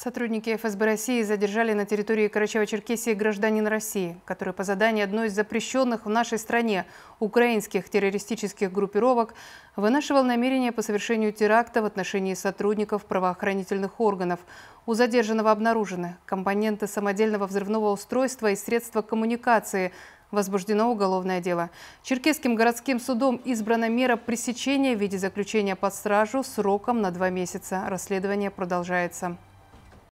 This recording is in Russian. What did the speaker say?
Сотрудники ФСБ России задержали на территории Карачаево-Черкесии гражданин России, который по заданию одной из запрещенных в нашей стране украинских террористических группировок вынашивал намерение по совершению теракта в отношении сотрудников правоохранительных органов. У задержанного обнаружены компоненты самодельного взрывного устройства и средства коммуникации – Возбуждено уголовное дело. Черкесским городским судом избрана мера пресечения в виде заключения под стражу сроком на два месяца. Расследование продолжается.